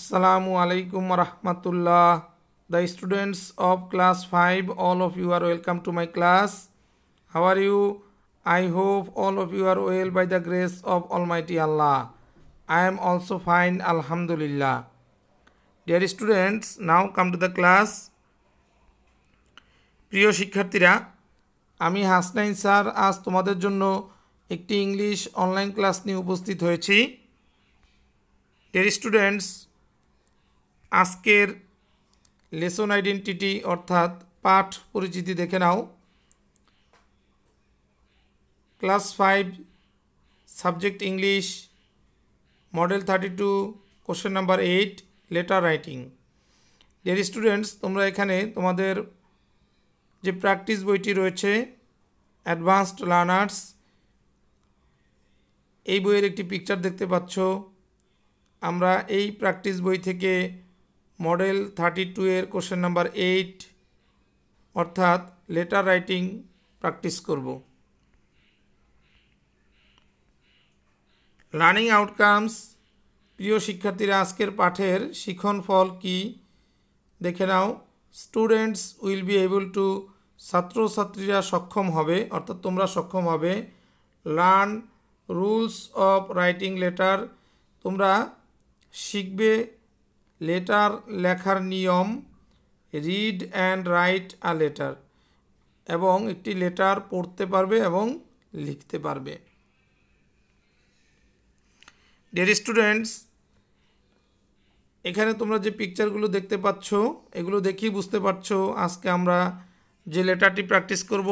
আসসালামু আলাইকুম রহমতুল্লাহ the students of class five all of you are welcome to my class how are you I hope all of you are well by the grace of almighty Allah I am also fine আলহামদুলিল্লাহ dear students now come to the class প্রিয় শিক্ষার্থীরা আমি Hasnain sir আজ তোমাদের জন্য একটি English online class নিয়ে উপস্থিত হয়েছি ডিয়ার স্টুডেন্টস আজকের লেসন আইডেন্টিটি অর্থাৎ পাঠ পরিচিতি দেখে নাও class five subject English model thirty two question number eight letter writing dear students তোমরা এখানে তোমাদের যে প্র্যাকটিস বইটি রয়েছে অ্যাডভান্সড লার্নার্স এই বইয়ের একটি পিকচার দেখতে পাচ্ছ আমরা এই প্র্যাকটিস বই থেকে মডেল থার্টি টু এর কোশ্চেন নাম্বার এইট অর্থাৎ লেটার রাইটিং প্র্যাকটিস করব লার্নিং আউটকামস প্রিয় শিক্ষার্থীরা আজকের পাঠের শিখন ফল কি দেখে নাও students will be able to ছাত্রছাত্রীরা সক্ষম হবে অর্থাৎ তোমরা সক্ষম হবে learn rules of writing letter তোমরা শিখবে লেটার লেখার নিয়ম read and write a letter এবং একটি লেটার পড়তে পারবে এবং লিখতে পারবে ডিয়ার স্টুডেন্টস এখানে তোমরা যে পিকচারগুলো দেখতে পাচ্ছ এগুলো দেখেই বুঝতে পারছো আজকে আমরা যে লেটারটি প্র্যাকটিস করব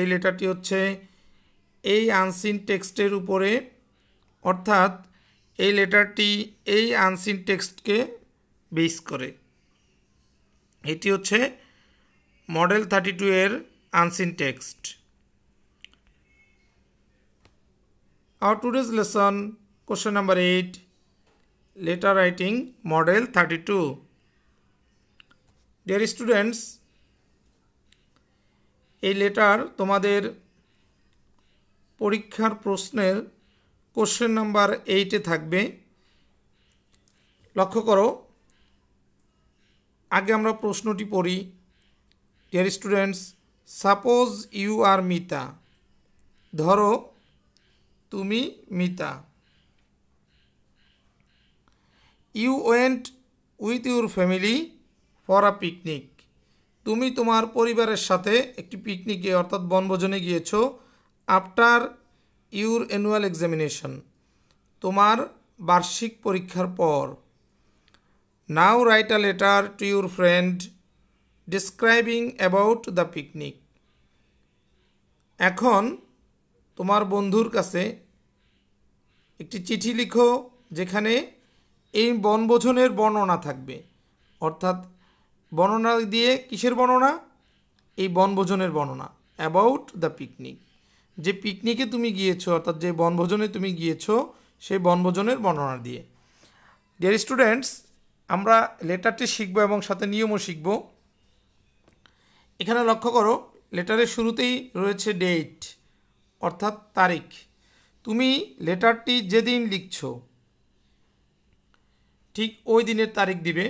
এই লেটারটি হচ্ছে এই আনসিন টেক্সটের উপরে অর্থাৎ এই লেটারটি এই আনসিন টেক্সটকে বেস করে এটি হচ্ছে মডেল থার্টি টু এর unseen text our today's lesson question number eight letter writing model thirty two dear students এই লেটার তোমাদের পরীক্ষার প্রশ্নের কোশ্চেন নাম্বার এইটে থাকবে লক্ষ্য করো আগে আমরা প্রশ্নটি পড়ি dear students suppose you are Mita ধরো তুমি Mita you went with your family for a picnic তুমি তোমার পরিবারের সাথে একটি পিকনিকে অর্থাৎ বনভোজনে গিয়েছো আফটার ইউর অ্যানুয়াল এক্সামিনেশন তোমার বার্ষিক পরীক্ষার পর Now write a letter to your friend describing about the picnic. এখন তোমার বন্ধুর কাছে একটি চিঠি লিখো যেখানে এই বনভোজনের বর্ণনা থাকবে অর্থাৎ বর্ণনা দিয়ে কিসের বর্ণনা এই বনভোজনের বর্ণনা অ্যাবাউট দ্য পিকনিক যে পিকনিকে তুমি গিয়েছো অর্থাৎ যে বনভোজনে তুমি গিয়েছো সেই বনভোজনের বর্ণনা দিয়ে ডিয়ার স্টুডেন্টস আমরা লেটারটি শিখব এবং সাথে নিয়মও শিখব এখানে লক্ষ্য করো লেটারের শুরুতেই রয়েছে ডেট অর্থাৎ তারিখ তুমি লেটারটি যেদিন লিখছ ঠিক ওই দিনের তারিখ দিবে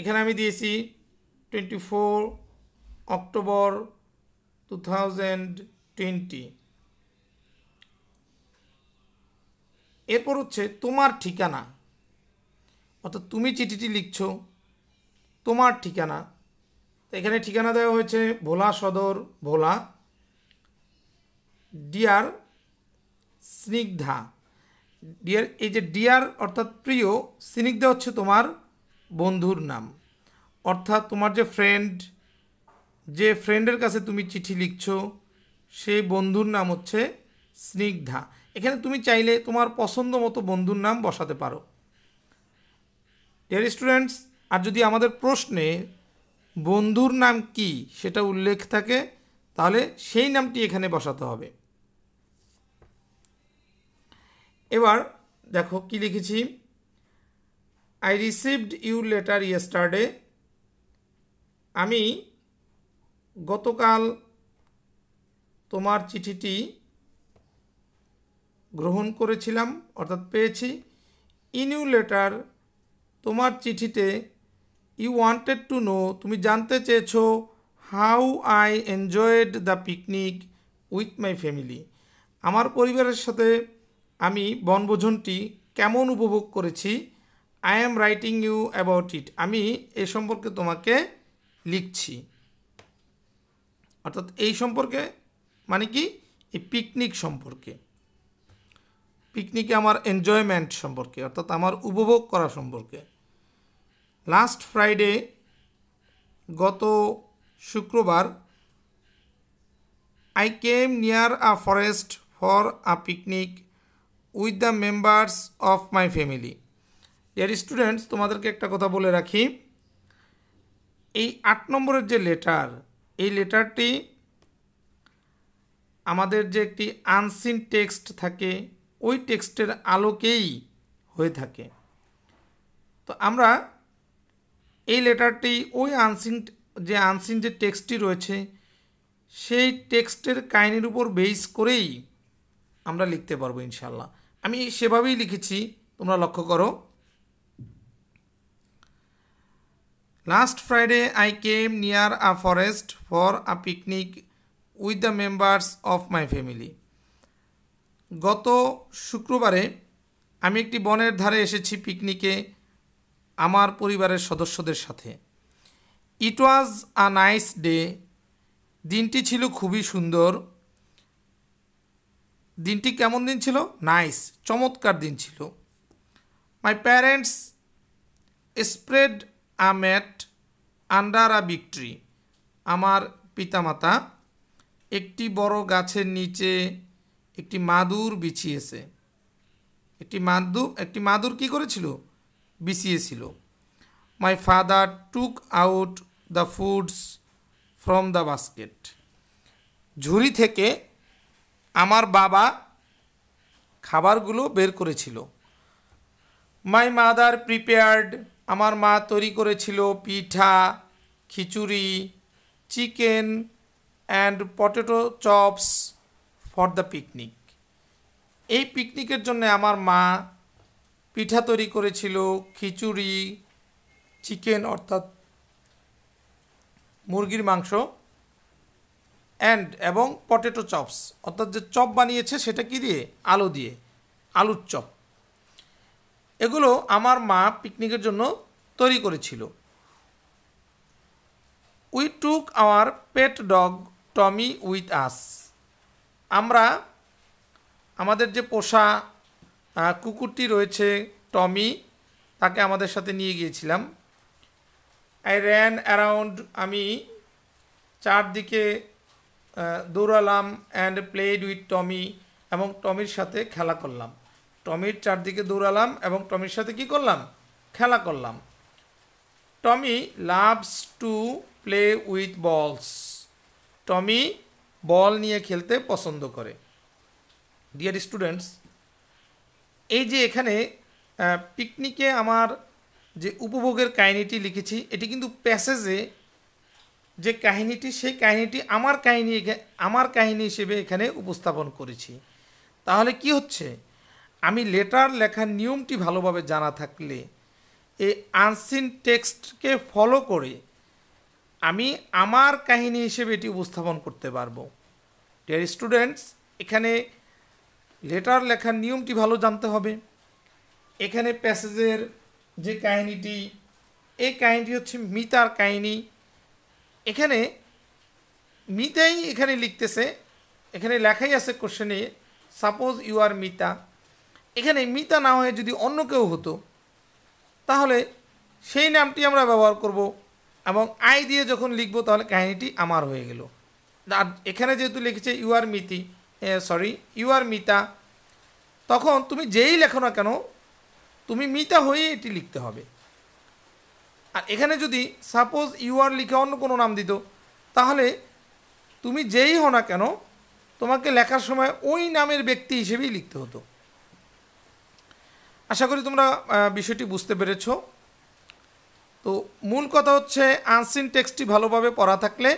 এখানে আমি দিয়েছি twenty four October two thousand twenty এরপর হচ্ছে তোমার ঠিকানা অর্থাৎ তুমি চিঠিটি লিখছ তোমার ঠিকানা এখানে ঠিকানা দেওয়া হয়েছে ভোলা সদর ভোলা ডিয়ার স্নিগ্ধা ডিয়ার এই যে ডিয়ার অর্থাৎ প্রিয় স্নিগ্ধা হচ্ছে তোমার বন্ধুর নাম অর্থাৎ তোমার যে ফ্রেন্ড যে ফ্রেন্ডের কাছে তুমি চিঠি লিখছো সেই বন্ধুর নাম হচ্ছে স্নিগ্ধা এখানে তুমি চাইলে তোমার পছন্দ মতো বন্ধুর নাম বসাতে পারো ডিয়ার স্টুডেন্টস আর যদি আমাদের প্রশ্নে বন্ধুর নাম কি সেটা উল্লেখ থাকে তাহলে সেই নামটি এখানে বসাতে হবে এবার দেখো কি লিখেছি I received you letter yesterday আমি গতকাল তোমার চিঠিটি গ্রহণ করেছিলাম অর্থাৎ পেয়েছি ইন ইউ লেটার তোমার চিঠিতে ইউ ওয়ান্টেড টু নো তুমি জানতে চেয়েছো how I enjoyed the picnic with my family আমার পরিবারের সাথে আমি বনভোজনটি কেমন উপভোগ করেছি I am writing you about it আমি এ সম্পর্কে তোমাকে লিখছি অর্থাৎ এই সম্পর্কে মানে কি এই পিকনিক সম্পর্কে পিকনিকে আমার এনজয়মেন্ট সম্পর্কে অর্থাৎ আমার উপভোগ করা সম্পর্কে লাস্ট ফ্রাইডে গত শুক্রবার I came near a forest for a picnic with the members of my family এর স্টুডেন্টস তোমাদেরকে একটা কথা বলে রাখি এই আট নম্বরের যে লেটার এই লেটারটি আমাদের যে একটি আনসিন টেক্সট থাকে ওই টেক্সটের আলোকেই হয়ে থাকে তো আমরা এই লেটারটি ওই আনসিন যে আনসিন যে টেক্সটটি রয়েছে সেই টেক্সটের কাহিনির উপর বেস করেই আমরা লিখতে পারবো ইনশাল্লাহ আমি সেভাবেই লিখেছি তোমরা লক্ষ্য করো last Friday I came near a forest for a picnic with the members of my family গত শুক্রবারে আমি একটি বনের ধারে এসেছি পিকনিকে আমার পরিবারের সদস্যদের সাথে ইট ওয়াজ আ নাইস ডে দিনটি ছিল খুবই সুন্দর দিনটি কেমন দিন ছিল নাইস চমৎকার দিন ছিল my parents spread a mat under a big আমার পিতামাতা একটি বড় গাছের নিচে একটি মাদুর বিছিয়েছে একটি মাদুর একটি মাদুর কি করেছিল বিছিয়েছিল my father took out the foods from the basket ঝুড়ি থেকে আমার বাবা খাবারগুলো বের করেছিল মাই মাদার প্রিপেয়ার্ড আমার মা তৈরি করেছিল pitha khichuri chicken and potato chops for the picnic এই পিকনিকের জন্য আমার মা পিঠা তৈরি করেছিল খিচুড়ি চিকেন অর্থাৎ মুরগির মাংস অ্যান্ড এবং পটেটো চপস অর্থাৎ যে চপ বানিয়েছে সেটা কি দিয়ে আলু দিয়ে আলুর চপ এগুলো আমার মা পিকনিকের জন্য তৈরি করেছিল we took our pet dog Tommy with us আমরা আমাদের যে পোষা কুকুরটি রয়েছে টমি তাকে আমাদের সাথে নিয়ে গিয়েছিলাম আই র্যান অ্যারাউন্ড আমি চারদিকে দৌড়ালাম অ্যান্ড প্লেড উইথ টমি এবং টমির সাথে খেলা করলাম টমির চারদিকে দৌড়ালাম এবং টমির সাথে কি করলাম খেলা করলাম Tommy loves to play with balls Tommy বল নিয়ে খেলতে পছন্দ করে ডিয়ার স্টুডেন্টস এই যে এখানে পিকনিকে আমার যে উপভোগের কাহিনীটি লিখেছি এটি কিন্তু প্যাসেজে যে কাহিনীটি সেই কাহিনীটি আমার কাহিনী আমার কাহিনী হিসেবে এখানে উপস্থাপন করেছি তাহলে কি হচ্ছে আমি লেটার লেখার নিয়মটি ভালোভাবে জানা থাকলে এই আনসিন টেক্সটকে ফলো করে আমি আমার কাহিনী হিসেবে এটি উপস্থাপন করতে পারবো ডিয়ার স্টুডেন্টস এখানে লেটার লেখার নিয়মটি ভালো জানতে হবে এখানে প্যাসেজের যে কাহিনীটি এই কাহিনীটি হচ্ছে মিতার কাহিনী এখানে মিতাই এখানে লিখতেছে এখানে লেখাই আছে কোশ্চেনে সাপোজ ইউ আর মিতা এখানে মিতা না হয়ে যদি অন্য কেউ হতো তাহলে সেই নামটি আমরা ব্যবহার করব এবং আই দিয়ে যখন লিখব তাহলে কাহিনীটি আমার হয়ে গেল আর এখানে যেহেতু লিখেছে you are Miti sorry you are Mita তখন তুমি যেই লেখো না কেন তুমি মিতা হয়ে এটি লিখতে হবে আর এখানে যদি সাপোজ ইউ আর লিখে অন্য কোনো নাম দিত তাহলে তুমি যেই হো না কেন তোমাকে লেখার সময় ওই নামের ব্যক্তি হিসেবেই লিখতে হতো আশা করি তোমরা বিষয়টি বুঝতে পেরেছো তো মূল কথা হচ্ছে আনসিন টেক্সটটি ভালোভাবে পড়া থাকলে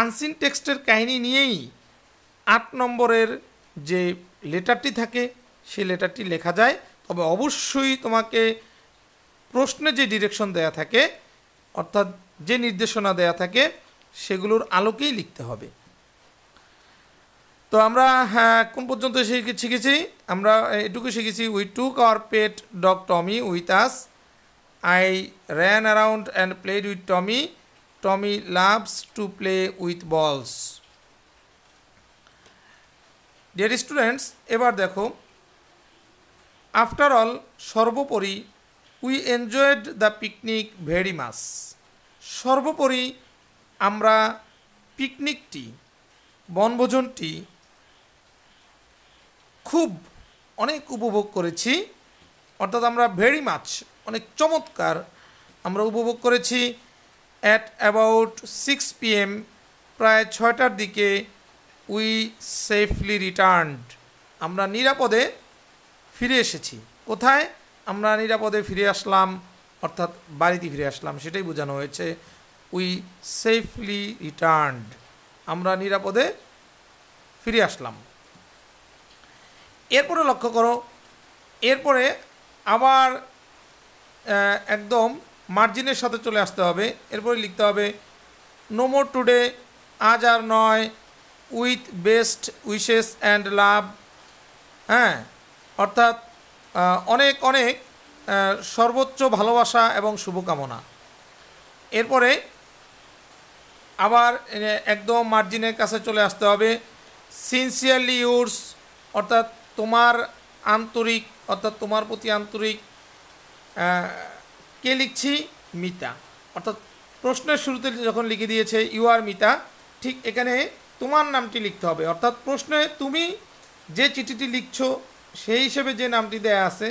আনসিন টেক্সটের কাহিনী নিয়েই আট নম্বরের যে লেটারটি থাকে সে লেটারটি লেখা যায় তবে অবশ্যই তোমাকে প্রশ্নে যে ডিরেকশন দেয়া থাকে অর্থাৎ যে নির্দেশনা দেয়া থাকে সেগুলোর আলোকেই লিখতে হবে তো আমরা হ্যাঁ, কোন পর্যন্ত শিখেছি আমরা এটুকু শিখেছি we took our pet dog Tommy with us I ran around and played with Tommy Tommy loves to play with balls dear students এবার দেখো আফটার অল সর্বোপরি we enjoyed the picnic very much সর্বোপরি আমরা পিকনিকটি বনভোজনটি খুব অনেক উপভোগ করেছি অর্থাৎ আমরা ভেরি মাছ অনেক চমৎকার আমরা উপভোগ করেছি অ্যাট অ্যাবাউট সিক্স পিএম প্রায় ছয়টার দিকে উই সেফলি রিটার্নড আমরা নিরাপদে ফিরে এসেছি কোথায় আমরা নিরাপদে ফিরে আসলাম অর্থাৎ বাড়িতে ফিরে আসলাম সেটাই বোঝানো হয়েছে উই সেফলি রিটার্নড আমরা নিরাপদে ফিরে আসলাম এরপরে লক্ষ্য করো এরপরে আবার একদম মার্জিনের সাথে চলে আসতে হবে এরপরে লিখতে হবে নো মোর টুডে আজ আর নয় with best wishes and love হ্যাঁ অর্থাৎ অনেক অনেক সর্বোচ্চ ভালোবাসা এবং শুভকামনা এরপরে আবার একদম মার্জিনের কাছে চলে আসতে হবে সিনসিয়ারলি ইউর্স অর্থাৎ তোমার আন্তরিক অর্থাৎ তোমার প্রতি আন্তরিক কে লিখছি মিতা অর্থাৎ প্রশ্নের শুরুতে যখন লিখে দিয়েছে ইউ আর মিতা ঠিক এখানে তোমার নামটি লিখতে হবে অর্থাৎ প্রশ্নে তুমি যে চিঠিটি লিখছ সেই হিসেবে যে নামটি দেয়া আছে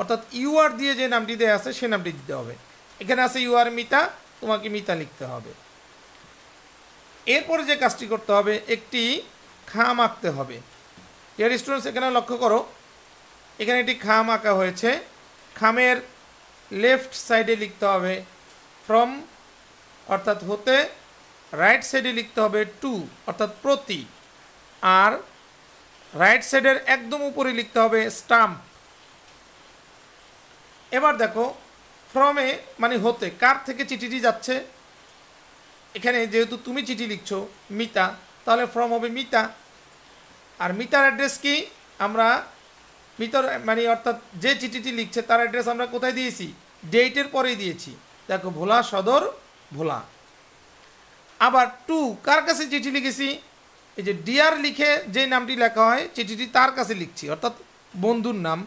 অর্থাৎ ইউ আর দিয়ে যে নামটি দেয়া আছে সে নামটি দিতে হবে এখানে আছে ইউ আর মিতা তোমাকে মিতা লিখতে হবে এরপরে যে কাজটি করতে হবে একটি খাম আঁকতে হবে ডিয়ার স্টুডেন্টস এখানে লক্ষ্য করো এখানে একটি খাম আঁকা হয়েছে খামের লেফট সাইডে লিখতে হবে ফ্রম অর্থাৎ হতে রাইট সাইডে লিখতে হবে টু অর্থাৎ প্রতি আর রাইট সাইডের একদম উপরে লিখতে হবে স্টাম্প এবার দেখো ফ্রমে মানে হতে কার থেকে চিঠিটি যাচ্ছে এখানে যেহেতু তুমি চিঠি লিখছো মিতা তাহলে ফ্রম হবে মিতা আর মিতার অ্যাড্রেস কি আমরা ভিতর মানে অর্থাৎ যে চিঠিটি লিখছে তার অ্যাড্রেস আমরা কোথায় দিয়েছি ডেটের পরেই দিয়েছি দেখো ভোলা সদর ভোলা আবার টু কার কাছে চিঠি লিখেছি এই যে ডিয়ার লিখে যে নামটি লেখা হয় চিঠিটি তার কাছে লিখছি অর্থাৎ বন্ধুর নাম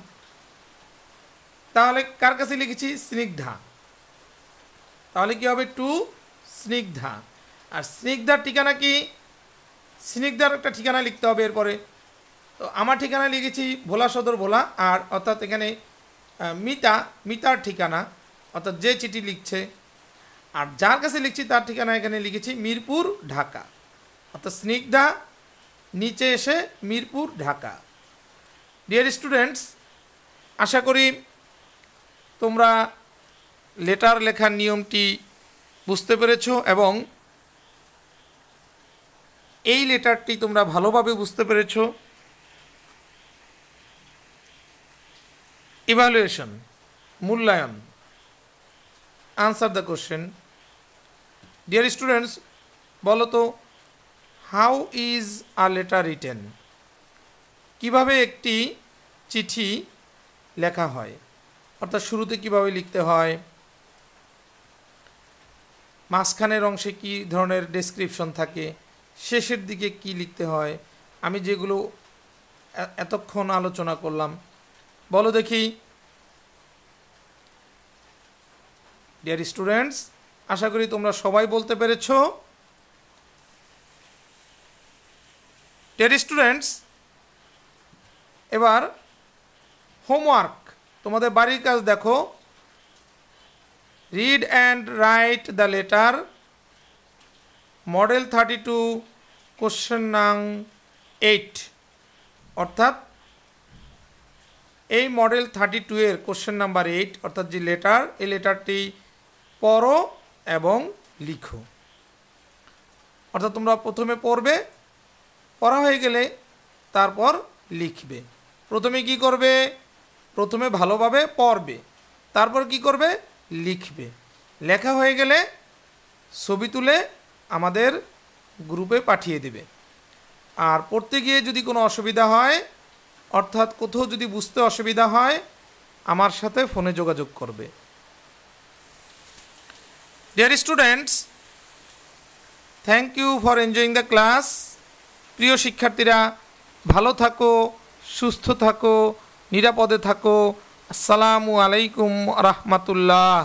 তাহলে কার কাছে লিখেছি স্নিগ্ধা তাহলে কি হবে টু স্নিগ্ধা আর স্নিগ্ধার ঠিকানা কি স্নিগ্ধার একটা ঠিকানা লিখতে হবে এরপরে তো আমার ঠিকানা লিখেছি ভোলা সদর ভোলা আর অর্থাৎ এখানে মিতা মিতার ঠিকানা অর্থাৎ যে চিঠি লিখছে আর যার কাছে লিখছি তার ঠিকানা এখানে লিখেছি মিরপুর ঢাকা অর্থাৎ স্নিগ্ধা নিচে এসে মিরপুর ঢাকা ডিয়ার স্টুডেন্টস আশা করি তোমরা লেটার লেখার নিয়মটি বুঝতে পেরেছ এবং এই লেটারটি তোমরা ভালোভাবে বুঝতে পেরেছো ইভালুয়েশন মূল্যায়ন answer the question dear students বলো তো how is a letter written কিভাবে একটি চিঠি লেখা হয় অর্থাৎ শুরুতে কিভাবে লিখতে হয় মাঝখানের অংশে কি ধরনের ডেসক্রিপশন থাকে শেষের দিকে কি লিখতে হয় আমি যেগুলো এতক্ষণ আলোচনা করলাম বলো দেখি ডিয়ার স্টুডেন্টস আশা করি তোমরা সবাই বলতে পেরেছ ডিয়ার স্টুডেন্টস এবার হোমওয়ার্ক তোমাদের বাড়ির কাজ দেখো read and write the letter model thirty two question নাং এইট অর্থাৎ এই মডেল থার্টি টুয়ের এর কোশ্চেন নাম্বার এইট অর্থাৎ যে লেটার এই লেটারটি পড়ো এবং লিখো অর্থাৎ তোমরা প্রথমে পড়বে পড়া হয়ে গেলে তারপর লিখবে প্রথমে কি করবে প্রথমে ভালোভাবে পড়বে তারপর কি করবে লিখবে লেখা হয়ে গেলে ছবি তুলে আমাদের গ্রুপে পাঠিয়ে দেবে আর পড়তে গিয়ে যদি কোনো অসুবিধা হয় অর্থাৎ কোথাও যদি বুঝতে অসুবিধা হয় আমার সাথে ফোনে যোগাযোগ করবে dear students thank you for enjoying the class প্রিয় শিক্ষার্থীরা ভালো থাকো সুস্থ থাকো নিরাপদে থাকো আসসালামু আলাইকুম রহমতুল্লাহ